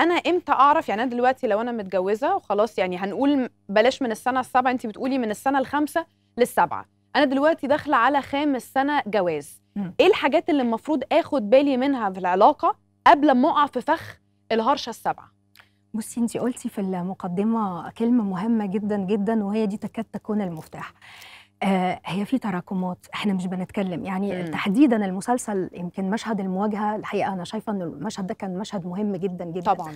انا امتى اعرف يعني انا دلوقتي لو انا متجوزه وخلاص يعني هنقول بلاش من السنه السابعه انت بتقولي من السنه الخامسه للسابعه انا دلوقتي داخله على خامس سنه جواز ايه الحاجات اللي المفروض اخد بالي منها في العلاقه قبل ما اقع في فخ الهرشه السابعه بصي انت قلتي في المقدمه كلمه مهمه جدا جدا وهي دي تكاد تكون المفتاح آه، هي في تراكمات احنا مش بنتكلم يعني مم. تحديدا المسلسل يمكن مشهد المواجهه الحقيقه انا شايفه ان المشهد ده كان مشهد مهم جدا جدا طبعا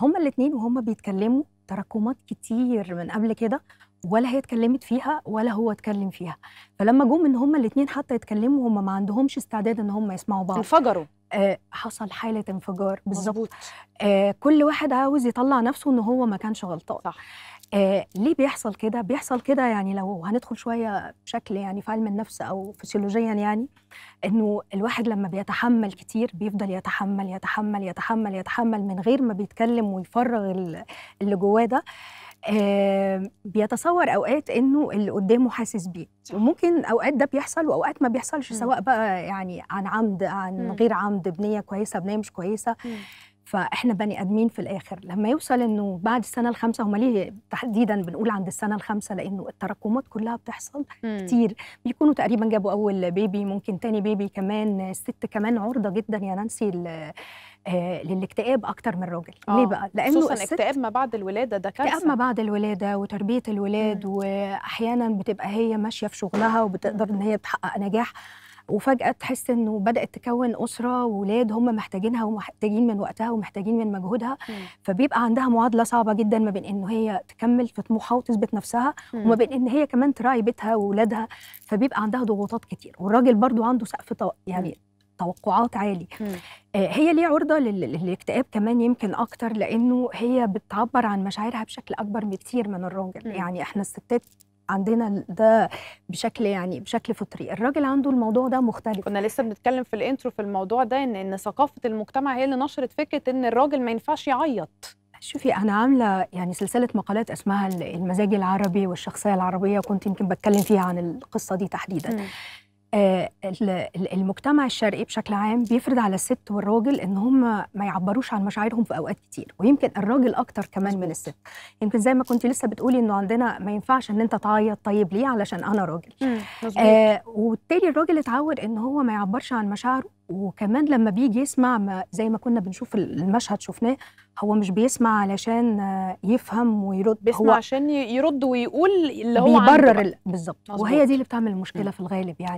هما الاثنين وهما بيتكلموا تراكمات كتير من قبل كده ولا هي اتكلمت فيها ولا هو اتكلم فيها فلما جم ان هما الاثنين حتى يتكلموا هما ما عندهمش استعداد ان هما يسمعوا بعض انفجروا آه، حصل حاله انفجار بالظبط آه، كل واحد عاوز يطلع نفسه ان هو ما كانش غلطان صح آه، ليه بيحصل كده بيحصل كده يعني لو هندخل شويه بشكل يعني في علم النفس او فسيولوجيا يعني انه الواحد لما بيتحمل كتير بيفضل يتحمل يتحمل يتحمل يتحمل من غير ما بيتكلم ويفرغ اللي جواه ده آه بيتصور اوقات انه اللي قدامه حاسس بيه وممكن اوقات ده بيحصل واوقات ما بيحصلش سواء بقى يعني عن عمد عن م. غير عمد بنيه كويسه بنيه مش كويسه م. فاحنا بني ادمين في الاخر لما يوصل انه بعد السنه الخامسه هم ليه تحديدا بنقول عند السنه الخامسه لانه التراكمات كلها بتحصل م. كتير بيكونوا تقريبا جابوا اول بيبي ممكن تاني بيبي كمان الست كمان عرضه جدا يا نانسي آه، للاكتئاب اكتر من الراجل آه. ليه بقى لانه خصوصا اكتئاب ما بعد الولاده ده كارثه اكتئاب ما بعد الولاده وتربيه الولاد مم. واحيانا بتبقى هي ماشيه في شغلها وبتقدر ان هي تحقق نجاح وفجأة تحس إنه بدأت تكون أسرة واولاد هم محتاجينها ومحتاجين من وقتها ومحتاجين من مجهودها فبيبقى عندها معادلة صعبة جدا ما بين إنه هي تكمل في طموحها وتثبت نفسها مم. وما بين إن هي كمان تراعي بيتها واولادها فبيبقى عندها ضغوطات كتير والراجل برضو عنده سقف يعني مم. توقعات عالي آه، هي ليه عرضه للاكتئاب كمان يمكن اكتر لانه هي بتعبر عن مشاعرها بشكل اكبر بكتير من الراجل يعني احنا الستات عندنا ده بشكل يعني بشكل فطري الراجل عنده الموضوع ده مختلف كنا لسه بنتكلم في الانترو في الموضوع ده ان ان ثقافه المجتمع هي اللي نشرت فكره ان الراجل ما ينفعش يعيط شوفي انا عامله يعني سلسله مقالات اسمها المزاج العربي والشخصيه العربيه كنت يمكن بتكلم فيها عن القصه دي تحديدا م. آه، المجتمع الشرقي بشكل عام بيفرض على الست والراجل ان هم ما يعبروش عن مشاعرهم في اوقات كتير ويمكن الراجل اكتر كمان من الست يمكن زي ما كنت لسه بتقولي انه عندنا ما ينفعش ان انت تعيط طيب ليه علشان انا راجل آه وبالتالي الراجل اتعود ان هو ما يعبرش عن مشاعره وكمان لما بيجي يسمع ما زي ما كنا بنشوف المشهد شفناه هو مش بيسمع علشان يفهم ويرد بيسمع هو عشان يرد ويقول اللي هو بيبرر بالظبط وهي دي اللي بتعمل المشكله م. في الغالب يعني